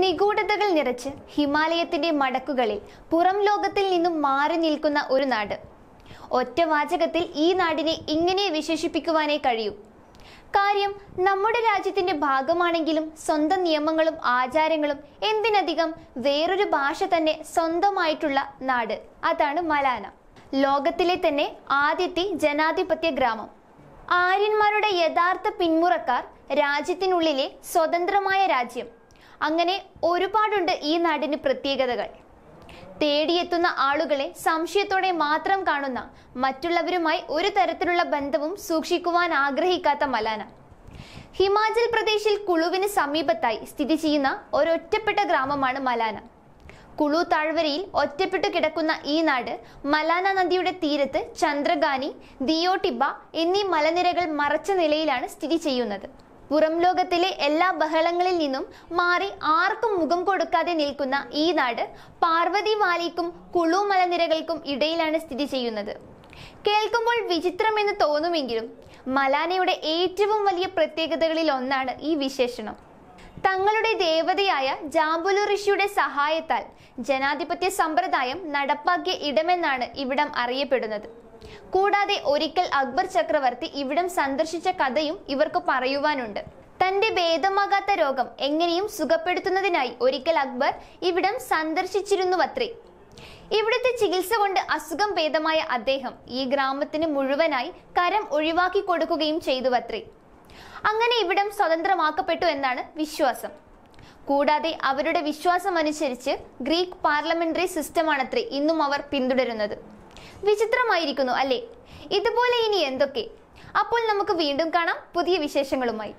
നിഗൂഢതകൾ നിറച്ച് ഹിമാലയത്തിന്റെ മടക്കുകളിൽ പുറം ലോകത്തിൽ നിന്നും മാറി നിൽക്കുന്ന ഒരു നാട് ഒറ്റ വാചകത്തിൽ ഈ നാടിനെ ഇങ്ങനെ വിശേഷിപ്പിക്കുവാനേ കഴിയൂ കാര്യം നമ്മുടെ രാജ്യത്തിന്റെ ഭാഗമാണെങ്കിലും സ്വന്തം നിയമങ്ങളും ആചാരങ്ങളും എന്തിനധികം വേറൊരു ഭാഷ തന്നെ സ്വന്തമായിട്ടുള്ള നാട് അതാണ് മലാന ലോകത്തിലെ തന്നെ ആദ്യത്തെ ജനാധിപത്യ ഗ്രാമം ആര്യന്മാരുടെ യഥാർത്ഥ പിന്മുറക്കാർ രാജ്യത്തിനുള്ളിലെ സ്വതന്ത്രമായ രാജ്യം അങ്ങനെ ഒരുപാടുണ്ട് ഈ നാടിന് പ്രത്യേകതകൾ തേടിയെത്തുന്ന ആളുകളെ സംശയത്തോടെ മാത്രം കാണുന്ന മറ്റുള്ളവരുമായി ഒരു തരത്തിലുള്ള ബന്ധവും സൂക്ഷിക്കുവാൻ ആഗ്രഹിക്കാത്ത മലാന ഹിമാചൽ പ്രദേശിൽ കുളുവിന് സമീപത്തായി സ്ഥിതി ചെയ്യുന്ന ഒരൊറ്റപ്പെട്ട ഗ്രാമമാണ് മലാന കുളു താഴ്വരയിൽ ഒറ്റപ്പെട്ടു കിടക്കുന്ന ഈ നാട് മലാന നദിയുടെ തീരത്ത് ചന്ദ്രഗാനി ദിയോട്ടിബ എന്നീ മലനിരകൾ മറച്ച നിലയിലാണ് സ്ഥിതി ചെയ്യുന്നത് പുറം ലോകത്തിലെ എല്ലാ ബഹളങ്ങളിൽ നിന്നും മാറി ആർക്കും മുഖം കൊടുക്കാതെ നിൽക്കുന്ന ഈ നാട് പാർവതി വാലിക്കും കുളു മലനിരകൾക്കും ഇടയിലാണ് സ്ഥിതി ചെയ്യുന്നത് കേൾക്കുമ്പോൾ വിചിത്രമെന്ന് തോന്നുമെങ്കിലും മലാനയുടെ ഏറ്റവും വലിയ പ്രത്യേകതകളിൽ ഒന്നാണ് ഈ വിശേഷണം തങ്ങളുടെ ദേവതയായ ജാമ്പുലു ഋഷിയുടെ സഹായത്താൽ ജനാധിപത്യ സമ്പ്രദായം നടപ്പാക്കിയ ഇടമെന്നാണ് ഇവിടം അറിയപ്പെടുന്നത് കൂടാതെ ഒരിക്കൽ അക്ബർ ചക്രവർത്തി ഇവിടം സന്ദർശിച്ച കഥയും ഇവർക്ക് പറയുവാനുണ്ട് തന്റെ ഭേദമാകാത്ത രോഗം എങ്ങനെയും സുഖപ്പെടുത്തുന്നതിനായി ഒരിക്കൽ അക്ബർ ഇവിടം സന്ദർശിച്ചിരുന്നുവത്രേ ഇവിടുത്തെ ചികിത്സ കൊണ്ട് അസുഖം ഭേദമായ അദ്ദേഹം ഈ ഗ്രാമത്തിന് മുഴുവനായി കരം ഒഴിവാക്കി കൊടുക്കുകയും ചെയ്തുവത്രേ അങ്ങനെ ഇവിടം സ്വതന്ത്രമാക്കപ്പെട്ടു എന്നാണ് വിശ്വാസം കൂടാതെ അവരുടെ വിശ്വാസം അനുസരിച്ച് ഗ്രീക്ക് പാർലമെന്ററി സിസ്റ്റമാണത്രേ ഇന്നും അവർ പിന്തുടരുന്നത് വിചിത്രമായിരിക്കുന്നു അല്ലേ ഇതുപോലെ ഇനി എന്തൊക്കെ അപ്പോൾ നമുക്ക് വീണ്ടും കാണാം പുതിയ വിശേഷങ്ങളുമായി